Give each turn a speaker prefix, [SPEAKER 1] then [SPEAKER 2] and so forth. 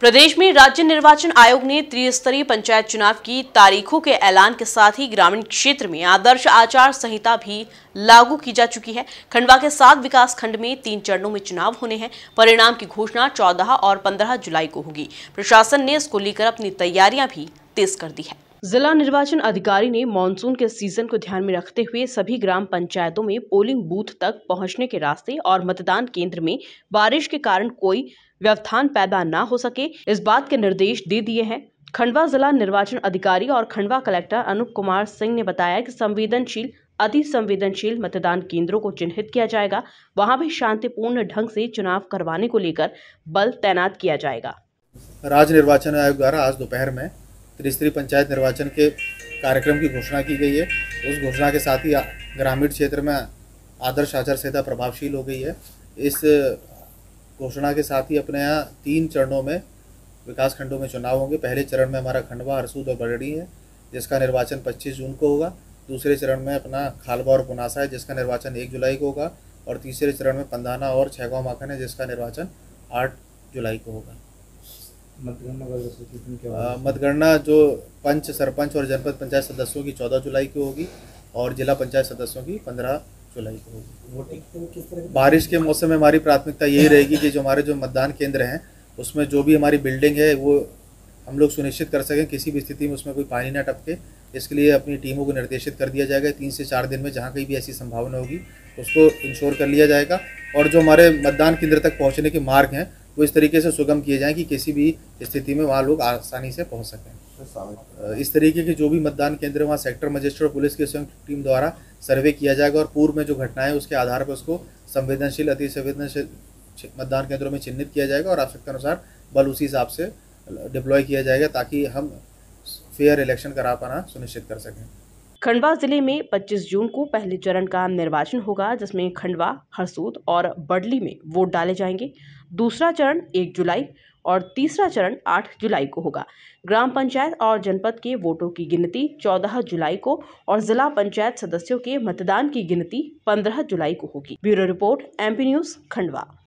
[SPEAKER 1] प्रदेश में राज्य निर्वाचन आयोग ने त्रिस्तरीय पंचायत चुनाव की तारीखों के ऐलान के साथ ही ग्रामीण क्षेत्र में आदर्श आचार संहिता भी लागू की जा चुकी है खंडवा के सात विकास खंड में तीन चरणों में चुनाव होने हैं परिणाम की घोषणा 14 और 15 जुलाई को होगी प्रशासन ने इसको लेकर अपनी तैयारियां भी तेज कर दी है जिला निर्वाचन अधिकारी ने मानसून के सीजन को ध्यान में रखते हुए सभी ग्राम पंचायतों में पोलिंग बूथ तक पहुंचने के रास्ते और मतदान केंद्र में बारिश के कारण कोई व्यवधान पैदा न हो सके इस बात के निर्देश दे दिए हैं खंडवा जिला निर्वाचन अधिकारी और खंडवा कलेक्टर अनुप कुमार सिंह ने बताया कि संवेदनशील अति संवेदनशील मतदान केंद्रों को चिन्हित किया जाएगा वहां भी शांतिपूर्ण ढंग से चुनाव करवाने को लेकर बल तैनात किया जाएगा
[SPEAKER 2] राज्य निर्वाचन आयोग द्वारा आज दोपहर में त्रिस्तरीय पंचायत निर्वाचन के कार्यक्रम की घोषणा की गई है उस घोषणा के साथ ही ग्रामीण क्षेत्र में आदर्श आचार संहिता प्रभावशील हो गई है इस घोषणा के साथ ही अपने यहाँ तीन चरणों में विकास खंडों में चुनाव होंगे पहले चरण में हमारा खंडवा हरसूद और बरड़ी है जिसका निर्वाचन 25 जून को होगा दूसरे चरण में अपना खालवा और पुनासा है जिसका निर्वाचन 1 जुलाई को होगा और तीसरे चरण में पंदाना और छैगांव माखन है जिसका निर्वाचन 8 जुलाई को होगा मतगणना मतगणना जो पंच सरपंच और जनपद पंचायत सदस्यों की चौदह जुलाई को होगी और जिला पंचायत सदस्यों की पंद्रह जुलाई को होगी वोटिंग बारिश के मौसम में हमारी प्राथमिकता यही रहेगी कि जो हमारे जो मतदान केंद्र हैं उसमें जो भी हमारी बिल्डिंग है वो हम लोग सुनिश्चित कर सकें किसी भी स्थिति में उसमें कोई पानी ना टपके इसके लिए अपनी टीमों को निर्देशित कर दिया जाएगा तीन से चार दिन में जहाँ कहीं भी ऐसी संभावना होगी उसको इंश्योर कर लिया जाएगा और जो हमारे मतदान केंद्र तक पहुँचने के मार्ग हैं वो इस तरीके से सुगम किए जाएँ कि किसी भी स्थिति में वहाँ लोग आसानी से पहुँच सकें इस तरीके के जो भी मतदान केंद्र वहाँ सेक्टर मजिस्ट्रेट और पुलिस की संयुक्त टीम द्वारा सर्वे किया जाएगा और पूर्व में जो घटनाएं उसके आधार पर उसको संवेदनशील अति संवेदनशील मतदान केंद्रों में चिन्हित किया जाएगा और आवश्यकता अनुसार बल उसी हिसाब से डिप्लॉय किया जाएगा ताकि हम फेयर इलेक्शन करा पाना सुनिश्चित कर सकें
[SPEAKER 1] खंडवा जिले में 25 जून को पहले चरण का निर्वाचन होगा जिसमें खंडवा हरसूद और बडली में वोट डाले जाएंगे दूसरा चरण एक जुलाई और तीसरा चरण आठ जुलाई को होगा ग्राम पंचायत और जनपद के वोटों की गिनती चौदह जुलाई को और जिला पंचायत सदस्यों के मतदान की गिनती पंद्रह जुलाई को होगी bureau report MP news Khandwa